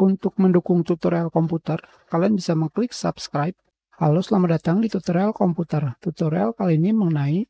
Untuk mendukung tutorial komputer, kalian bisa mengklik subscribe. Halo, selamat datang di tutorial komputer. Tutorial kali ini mengenai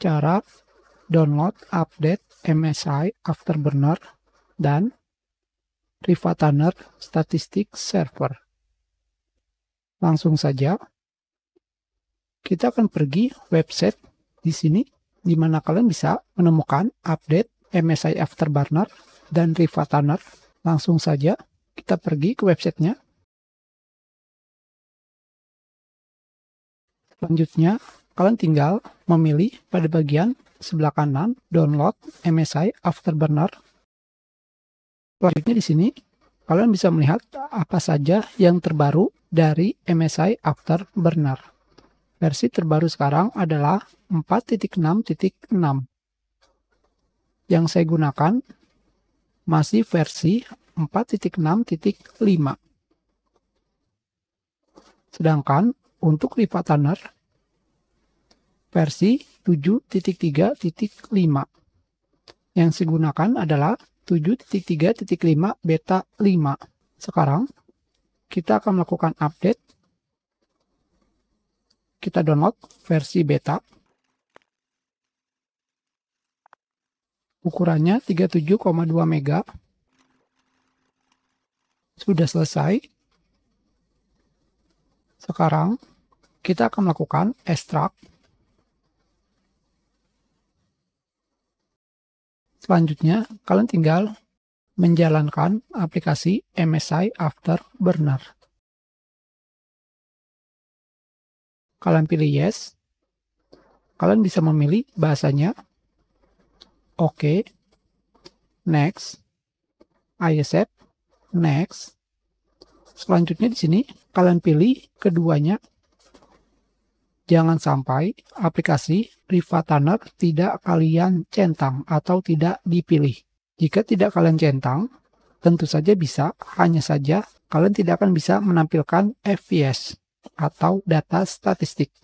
cara download, update MSI Afterburner dan Rivataner Statistik Server. Langsung saja, kita akan pergi website di sini, di mana kalian bisa menemukan update MSI Afterburner dan Rivataner. Langsung saja kita pergi ke websitenya. Selanjutnya, kalian tinggal memilih pada bagian sebelah kanan download MSI Afterburner. Selanjutnya di sini, kalian bisa melihat apa saja yang terbaru dari MSI Afterburner. Versi terbaru sekarang adalah 4.6.6. Yang saya gunakan masih versi 4.6.5. Sedangkan untuk Lipataner versi 7.3.5 yang digunakan adalah 7.3.5 beta 5. Sekarang kita akan melakukan update. Kita download versi beta. Ukurannya 37,2 MB sudah selesai. Sekarang kita akan melakukan extract. Selanjutnya, kalian tinggal menjalankan aplikasi MSI Afterburner. Kalian pilih yes. Kalian bisa memilih bahasanya oke next, I accept, next. Selanjutnya di sini kalian pilih keduanya. Jangan sampai aplikasi Riva Tanner tidak kalian centang atau tidak dipilih. Jika tidak kalian centang, tentu saja bisa, hanya saja kalian tidak akan bisa menampilkan FPS atau data statistik.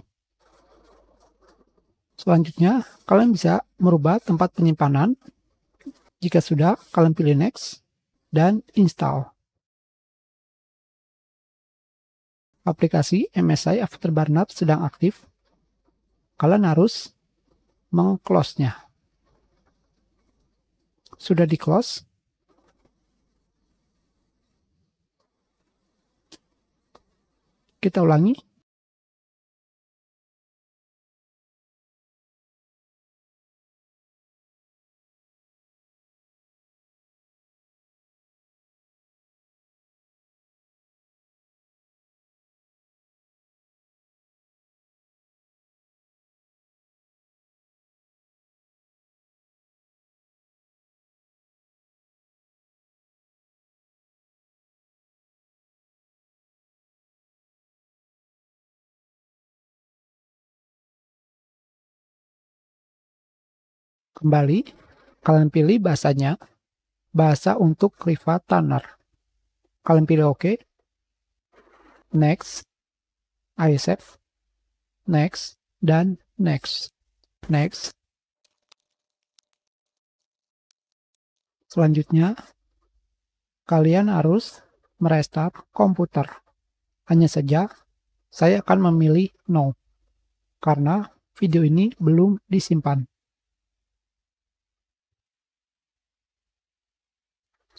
Selanjutnya, kalian bisa merubah tempat penyimpanan. Jika sudah, kalian pilih next dan install. Aplikasi MSI Afterburner sedang aktif. Kalian harus meng nya Sudah di-close. Kita ulangi. Kembali, kalian pilih bahasanya, bahasa untuk Riva Tanner. Kalian pilih OK. Next, ISF, next, dan next. Next. Selanjutnya, kalian harus merestart komputer. Hanya saja, saya akan memilih no, karena video ini belum disimpan.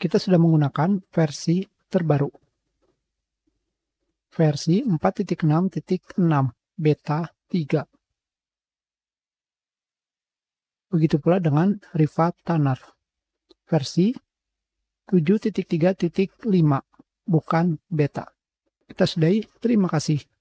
kita sudah menggunakan versi terbaru. Versi 4.6.6 beta 3. Begitu pula dengan Riva Tanar. Versi 7.3.5 bukan beta. Kita sudahi. Terima kasih.